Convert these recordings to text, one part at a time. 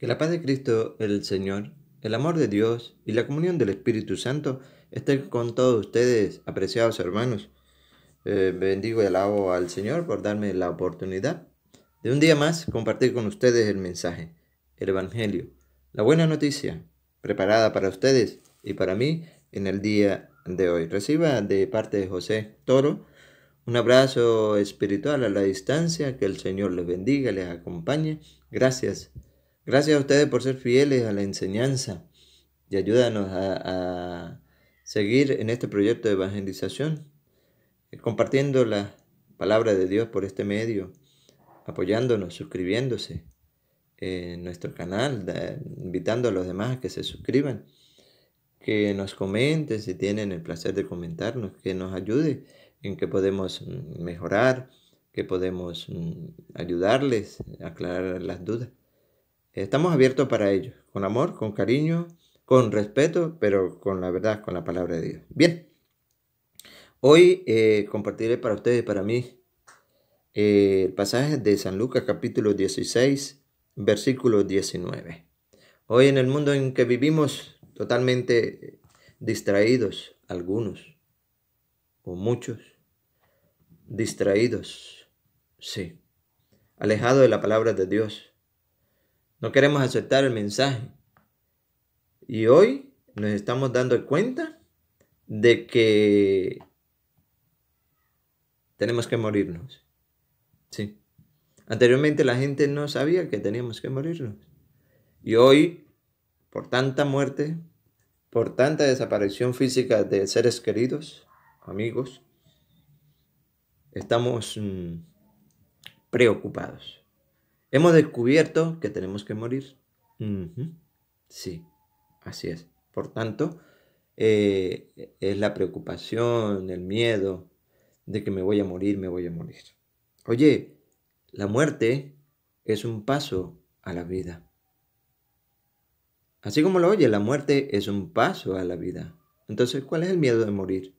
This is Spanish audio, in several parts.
Que la paz de Cristo el Señor, el amor de Dios y la comunión del Espíritu Santo estén con todos ustedes, apreciados hermanos. Eh, bendigo y alabo al Señor por darme la oportunidad de un día más compartir con ustedes el mensaje, el Evangelio, la buena noticia preparada para ustedes y para mí en el día de hoy. Reciba de parte de José Toro un abrazo espiritual a la distancia, que el Señor les bendiga, les acompañe. Gracias Gracias a ustedes por ser fieles a la enseñanza y ayúdanos a, seguir en este proyecto de evangelización, eh, compartiendo la palabra de Dios por este medio, apoyándonos, suscribiéndose en nuestro canal, invitando a los demás a que se suscriban, que nos comenten si tienen el placer de comentarnos, que nos ayude en que podemos mm, mejorar, que podemos mm, ayudarles a aclarar las dudas. Estamos abiertos para ello, con amor, con cariño, con respeto, pero con la verdad, con la palabra de Dios. Bien, hoy eh, compartiré para ustedes para mí eh, el pasaje de San Lucas capítulo 16, versículo 19. Hoy en el mundo en que vivimos, totalmente distraídos, algunos o muchos, distraídos, sí, alejados de la palabra de Dios no queremos aceptar el mensaje. Y hoy nos estamos dando cuenta de que tenemos que morirnos. Sí. Anteriormente la gente no sabía que teníamos que morirnos. Y hoy, por tanta muerte, por tanta desaparición física de seres queridos, amigos, estamos mm, preocupados. Hemos descubierto que tenemos que morir. Sí, así es. Por tanto, eh, es la preocupación, el miedo de que me voy a morir, me voy a morir. Oye, la muerte es un paso a la vida. Así como lo oye, la muerte es un paso a la vida. Entonces, ¿cuál es el miedo de morir?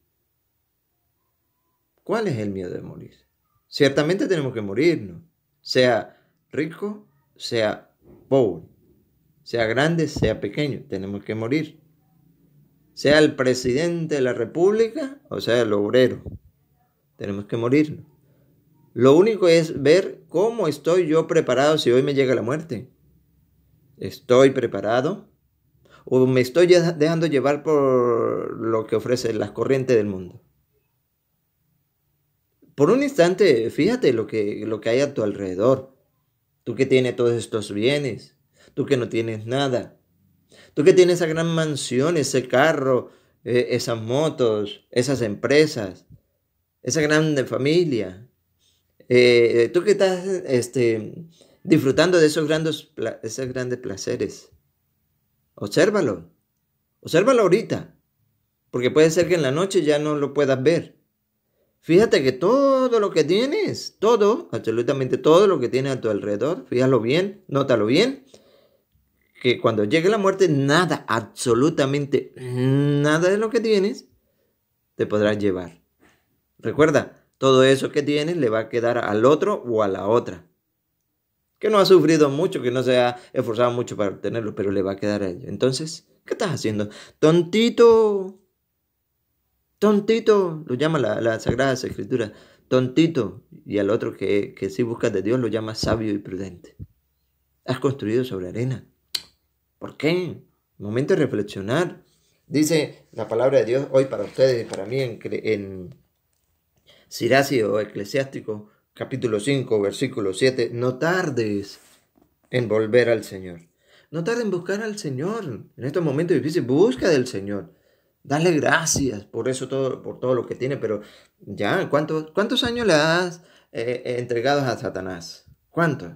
¿Cuál es el miedo de morir? Ciertamente tenemos que ¿no? O sea, rico, sea pobre, sea grande, sea pequeño, tenemos que morir. Sea el presidente de la república o sea el obrero, tenemos que morir. Lo único es ver cómo estoy yo preparado si hoy me llega la muerte. ¿Estoy preparado? ¿O me estoy dejando llevar por lo que ofrecen las corrientes del mundo? Por un instante, fíjate lo que, lo que hay a tu alrededor. Tú que tienes todos estos bienes, tú que no tienes nada, tú que tienes esa gran mansión, ese carro, eh, esas motos, esas empresas, esa grande familia, eh, tú que estás este, disfrutando de esos grandes, esos grandes placeres, obsérvalo, obsérvalo ahorita, porque puede ser que en la noche ya no lo puedas ver. Fíjate que todo lo que tienes, todo, absolutamente todo lo que tienes a tu alrededor, fíjalo bien, nótalo bien, que cuando llegue la muerte, nada, absolutamente nada de lo que tienes, te podrás llevar. Recuerda, todo eso que tienes le va a quedar al otro o a la otra. Que no ha sufrido mucho, que no se ha esforzado mucho para obtenerlo, pero le va a quedar a ellos. Entonces, ¿qué estás haciendo? Tontito, tontito, lo llama la, sagradas Sagrada Escritura, tontito, y al otro que, que sí busca de Dios lo llama sabio y prudente. Has construido sobre arena. ¿Por qué? Momento de reflexionar. Dice la palabra de Dios hoy para ustedes y para mí en, en Siracio Eclesiástico, capítulo 5, versículo 7. No tardes en volver al Señor. No tardes en buscar al Señor. En estos momentos difíciles, busca del Señor. Dale gracias por eso todo, por todo lo que tiene, pero ya, ¿cuántos, cuántos años le has eh, eh, entregado a Satanás? ¿Cuántos?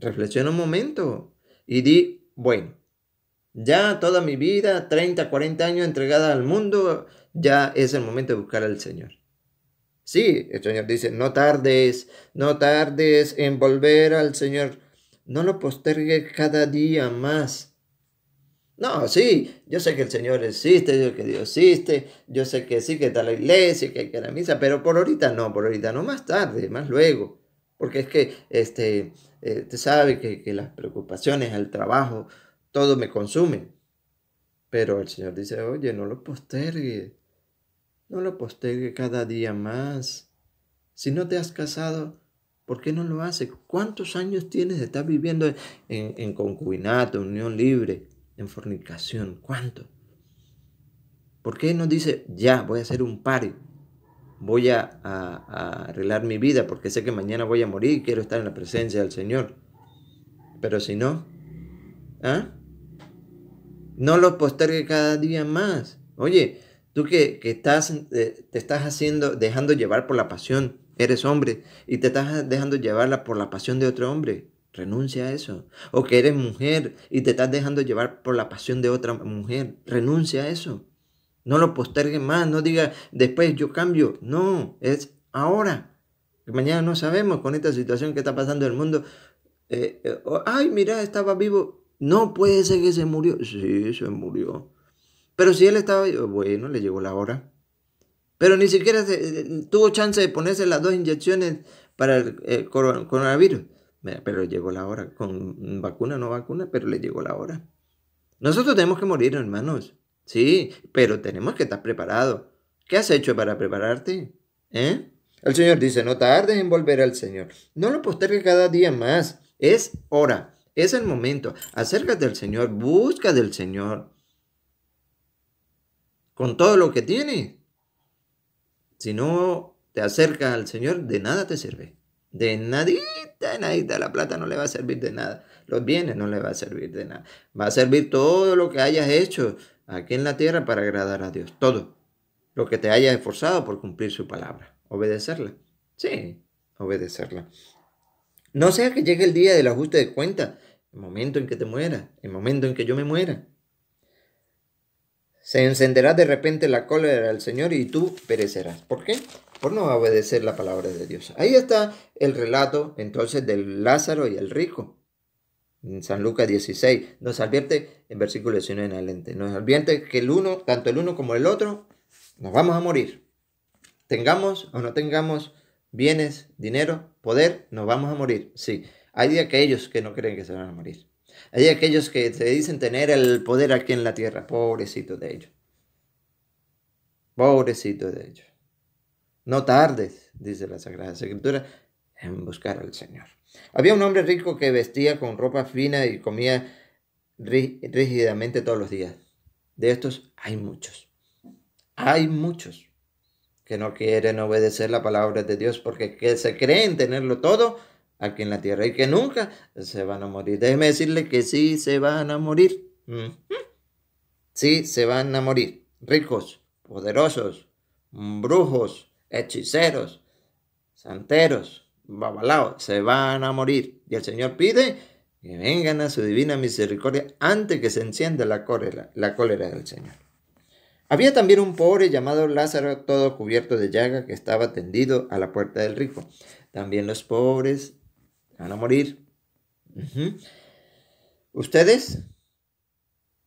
Reflexiona un momento y di, bueno, ya toda mi vida, 30, 40 años entregada al mundo, ya es el momento de buscar al Señor. Sí, el Señor dice, no tardes, no tardes en volver al Señor. No lo postergues cada día más. No, sí, yo sé que el Señor existe, yo sé que Dios existe, yo sé que sí, que está la iglesia, que hay que ir misa, pero por ahorita no, por ahorita no, más tarde, más luego. Porque es que, este, eh, te sabe que, las preocupaciones, el trabajo, todo me consume. Pero el Señor dice, oye, no lo postergue, no lo postergue cada día más. Si no te has casado, ¿por qué no lo haces? ¿Cuántos años tienes de estar viviendo en, en concubinato, unión libre? en fornicación? ¿Cuánto? ¿Por qué no dice, ya, voy a hacer un pari? Voy a, arreglar mi vida porque sé que mañana voy a morir y quiero estar en la presencia del Señor. Pero si no, ¿ah? no lo postergue cada día más. Oye, tú que, estás, eh, te estás haciendo, dejando llevar por la pasión, eres hombre, y te estás dejando llevarla por la pasión de otro hombre. Renuncia a eso. O que eres mujer y te estás dejando llevar por la pasión de otra mujer. Renuncia a eso. No lo postergues más. No diga, después yo cambio. No, es ahora. Mañana no sabemos con esta situación que está pasando en el mundo. Eh, eh, ay, mira, estaba vivo. No puede ser que se murió. Sí, se murió. Pero si él estaba vivo, bueno, le llegó la hora. Pero ni siquiera eh, tuvo chance de ponerse las dos inyecciones para el coronavirus pero llegó la hora, con vacuna o no vacuna, pero le llegó la hora. Nosotros tenemos que morir, hermanos. Sí, pero tenemos que estar preparados. ¿Qué has hecho para prepararte? ¿Eh? El Señor dice, no tardes en volver al Señor. No lo postergues cada día más. Es hora, es el momento. Acércate al Señor, busca del Señor. Con todo lo que tiene. Si no te acercas al Señor, de nada te sirve. De nadita, nadita. La plata no le va a servir de nada. Los bienes no le va a servir de nada. Va a servir todo lo que hayas hecho aquí en la tierra para agradar a Dios. Todo. Lo que te hayas esforzado por cumplir su palabra. Obedecerla. Sí, obedecerla. No sea que llegue el día del ajuste de cuentas El momento en que te mueras, El momento en que yo me muera. Se encenderá de repente la cólera del Señor y tú perecerás. ¿Por qué? por no obedecer la palabra de Dios. Ahí está el relato entonces del Lázaro y el rico. En San Lucas 16 nos advierte en versículo 19 en adelante, nos advierte que el uno, tanto el uno como el otro, nos vamos a morir. Tengamos o no tengamos bienes, dinero, poder, nos vamos a morir. Sí, hay de aquellos que no creen que se van a morir. Hay aquellos que se dicen tener el poder aquí en la tierra. Pobrecito de ellos. Pobrecito de ellos no tardes, dice la Sagrada Escritura, en buscar al Señor. Había un hombre rico que vestía con ropa fina y comía rígidamente todos los días. De estos hay muchos. Hay muchos que no quieren obedecer la palabra de Dios porque se creen tenerlo todo aquí en la tierra y que nunca se van a morir. Déjeme decirle que sí se van a morir. Sí se van a morir. Ricos, poderosos, brujos, hechiceros, santeros, babalao se van a morir. Y el Señor pide que vengan a su divina misericordia antes que se encienda la cólera, la cólera del Señor. Había también un pobre llamado Lázaro, todo cubierto de llaga, que estaba tendido a la puerta del rico. También los pobres van a morir. Ustedes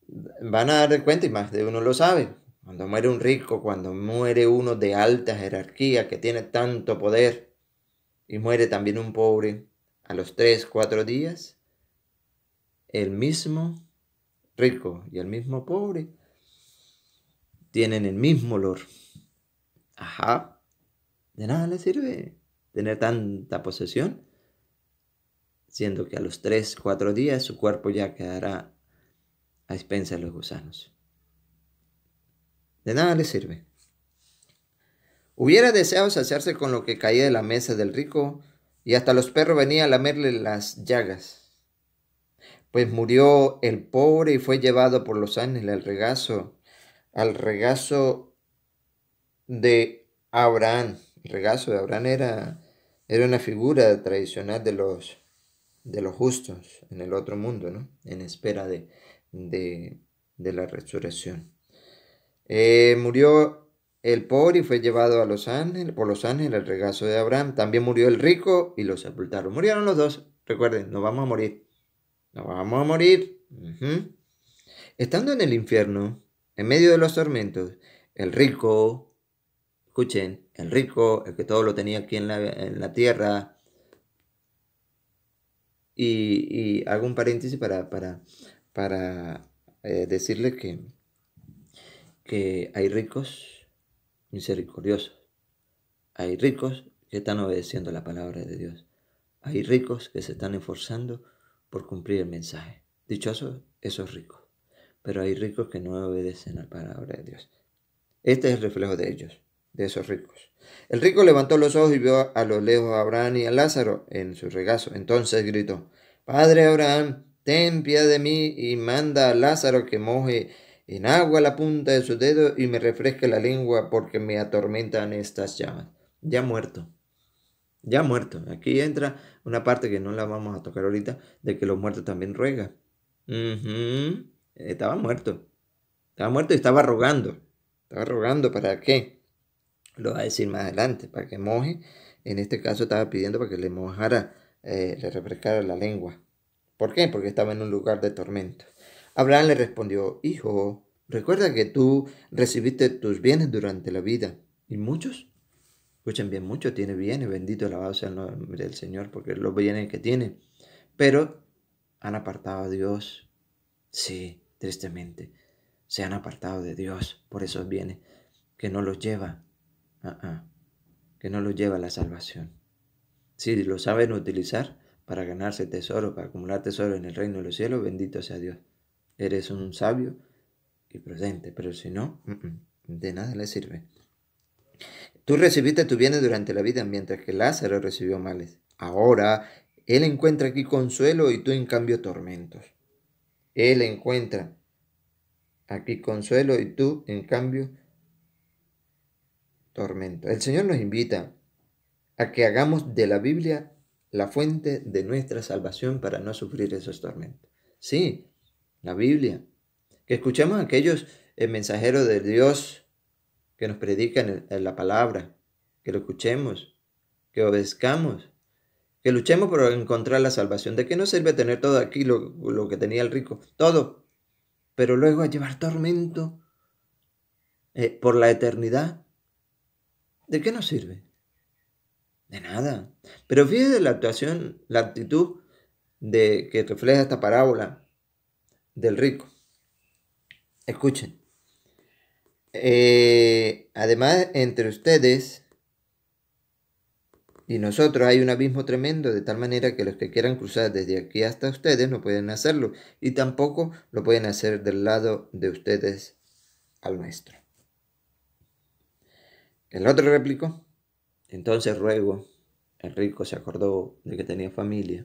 van a dar cuenta, y más de uno lo sabe, cuando muere un rico, cuando muere uno de alta jerarquía que tiene tanto poder y muere también un pobre, a los tres, cuatro días, el mismo rico y el mismo pobre tienen el mismo olor. Ajá, de nada le sirve tener tanta posesión, siendo que a los tres, cuatro días su cuerpo ya quedará a expensas de los gusanos. De nada le sirve. Hubiera deseado saciarse con lo que caía de la mesa del rico, y hasta los perros venían a lamerle las llagas. Pues murió el pobre y fue llevado por los ángeles al regazo, al regazo de Abraham. El regazo de Abraham era, era una figura tradicional de los, de los justos en el otro mundo, ¿no? En espera de, de, de la resurrección. Eh, murió el pobre y fue llevado a Los Ángeles, por Los Ángeles al regazo de Abraham. También murió el rico y lo sepultaron. Murieron los dos. Recuerden, nos vamos a morir. Nos vamos a morir. Estando en el infierno, en medio de los tormentos, el rico, escuchen, el rico, el que todo lo tenía aquí en la, en la tierra, y, hago un paréntesis para, para, para eh, decirles que que hay ricos misericordiosos, hay ricos que están obedeciendo la palabra de Dios, hay ricos que se están esforzando por cumplir el mensaje. Dichosos esos ricos, pero hay ricos que no obedecen la palabra de Dios. Este es el reflejo de ellos, de esos ricos. El rico levantó los ojos y vio a lo lejos a Abraham y a Lázaro en su regazo. Entonces gritó, Padre Abraham, ten piedad de mí y manda a Lázaro que moje en agua la punta de su dedo y me refresca la lengua porque me atormentan estas llamas. Ya muerto. Ya muerto. Aquí entra una parte que no la vamos a tocar ahorita, de que los muertos también ruegan. Estaba muerto. Estaba muerto y estaba rogando. Estaba rogando para qué. Lo va a decir más adelante, para que moje. En este caso estaba pidiendo para que le mojara, eh, le refrescara la lengua. ¿Por qué? Porque estaba en un lugar de tormento. Abraham le respondió, Hijo, recuerda que tú recibiste tus bienes durante la vida. ¿Y muchos? Escuchen bien, muchos tienen bienes, bendito alabado sea el nombre del Señor, porque los bienes que tiene. Pero han apartado a Dios. Sí, tristemente. Se han apartado de Dios por esos bienes, que no los lleva, ah, ah, que no los lleva la salvación. Si sí, lo saben utilizar para ganarse tesoro, para acumular tesoro en el reino de los cielos, bendito sea Dios eres un sabio y prudente, pero si no, de nada le sirve. Tú recibiste tus bienes durante la vida, mientras que Lázaro recibió males. Ahora, él encuentra aquí consuelo y tú en cambio tormentos. Él encuentra aquí consuelo y tú en cambio tormentos. El Señor nos invita a que hagamos de la Biblia la fuente de nuestra salvación para no sufrir esos tormentos. Sí, la Biblia, que escuchemos a aquellos mensajeros de Dios que nos predican la palabra, que lo escuchemos, que obedezcamos, que luchemos por encontrar la salvación. ¿De qué nos sirve tener todo aquí lo, que tenía el rico? Todo. Pero luego a llevar tormento eh, por la eternidad. ¿De qué nos sirve? De nada. Pero fíjese la actuación, la actitud de, que refleja esta parábola del rico. Escuchen. Eh, además, entre ustedes y nosotros hay un abismo tremendo, de tal manera que los que quieran cruzar desde aquí hasta ustedes no pueden hacerlo, y tampoco lo pueden hacer del lado de ustedes al nuestro. El otro replicó, entonces ruego, el rico se acordó de que tenía familia,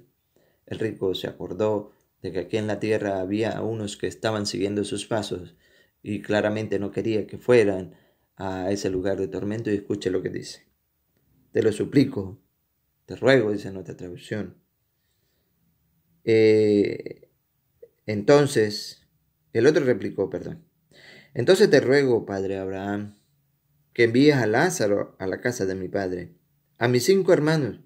el rico se acordó de que aquí en la tierra había unos que estaban siguiendo sus pasos y claramente no quería que fueran a ese lugar de tormento y escuche lo que dice. Te lo suplico, te ruego, dice en otra traducción. Eh, entonces, el otro replicó, perdón. Entonces te ruego, padre Abraham, que envíes a Lázaro a la casa de mi padre, a mis cinco hermanos,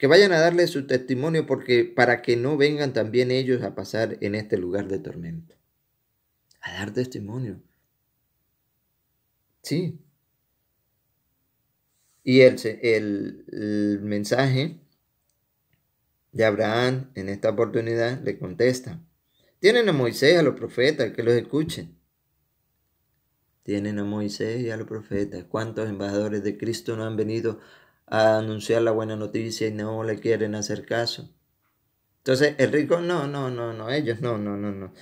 que vayan a darle su testimonio porque para que no vengan también ellos a pasar en este lugar de tormento. A dar testimonio. Sí. Y el, el, mensaje de Abraham en esta oportunidad le contesta. Tienen a Moisés, a los profetas, que los escuchen. Tienen a Moisés y a los profetas. ¿Cuántos embajadores de Cristo no han venido a anunciar la buena noticia y no le quieren hacer caso. Entonces el rico, no, no, no, no, ellos, no, no, no, no.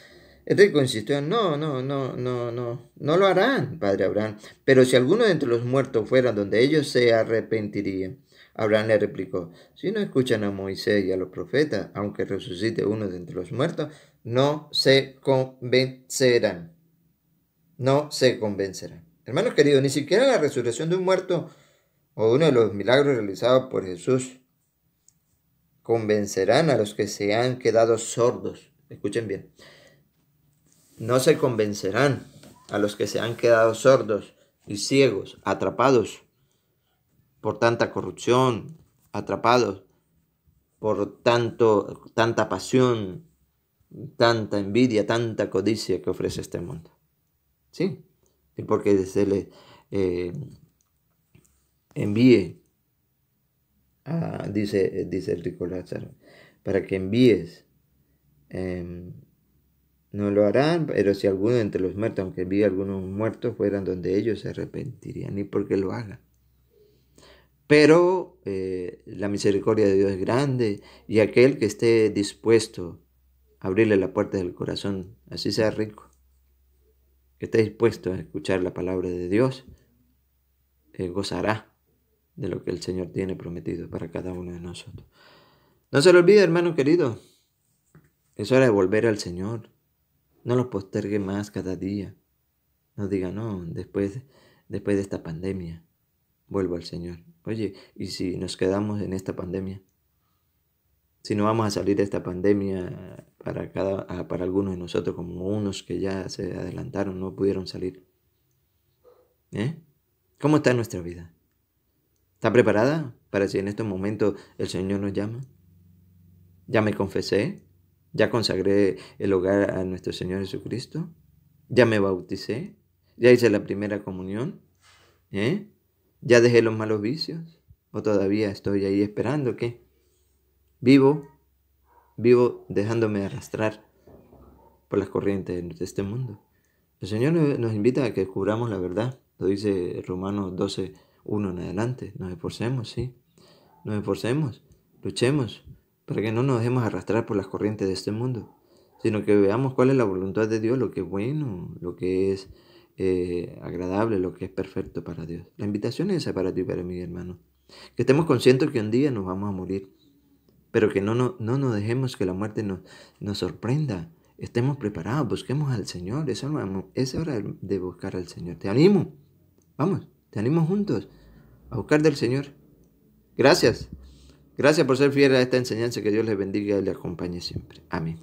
El rico insistió, no, no, no, no, no, no lo harán, padre Abraham. Pero si alguno de entre los muertos fuera donde ellos se arrepentirían. Abraham le replicó, si no escuchan a Moisés y a los profetas, aunque resucite uno de entre los muertos, no se convencerán. No se convencerán. Hermanos queridos, ni siquiera la resurrección de un muerto o uno de los milagros realizados por Jesús, convencerán a los que se han quedado sordos. Escuchen bien. No se convencerán a los que se han quedado sordos y ciegos, atrapados por tanta corrupción, atrapados por tanto, tanta pasión, tanta envidia, tanta codicia que ofrece este mundo. Sí, Y porque se le, eh, envíe, dice, dice el rico Lázaro, para que envíes. Em, no lo harán, pero si alguno entre los muertos, aunque a algunos muertos, fueran donde ellos se arrepentirían, y porque lo hagan. Pero eh, la misericordia de Dios es grande, y aquel que esté dispuesto a abrirle la puerta del corazón, así sea rico, que esté dispuesto a escuchar la palabra de Dios, eh, gozará de lo que el Señor tiene prometido para cada uno de nosotros. No se lo olvide, hermano querido. Es hora de volver al Señor. No lo postergue más cada día. No diga, no, después, después de esta pandemia, vuelvo al Señor. Oye, ¿y si nos quedamos en esta pandemia? Si no vamos a salir de esta pandemia para, cada, para algunos de nosotros, como unos que ya se adelantaron, no pudieron salir. ¿Eh? ¿Cómo está nuestra vida? ¿Está preparada para si en estos momentos el Señor nos llama? ¿Ya me confesé? ¿Ya consagré el hogar a nuestro Señor Jesucristo? ¿Ya me bauticé? ¿Ya hice la primera comunión? ¿Eh? ¿Ya dejé los malos vicios? ¿O todavía estoy ahí esperando qué? vivo, vivo dejándome arrastrar por las corrientes de este mundo? El Señor nos invita a que descubramos la verdad, lo dice Romanos 12 uno en adelante, nos esforcemos, sí, nos esforcemos, luchemos, para que no nos dejemos arrastrar por las corrientes de este mundo, sino que veamos cuál es la voluntad de Dios, lo que es bueno, lo que es eh, agradable, lo que es perfecto para Dios. La invitación es esa para ti para mi hermano. Que estemos conscientes que un día nos vamos a morir, pero que no, no, nos dejemos que la muerte nos, nos sorprenda. Estemos preparados, busquemos al Señor. Es es hora de buscar al Señor. Te animo. Vamos. Te animo juntos a buscar del Señor. Gracias. Gracias por ser fiel a esta enseñanza. Que Dios les bendiga y les acompañe siempre. Amén.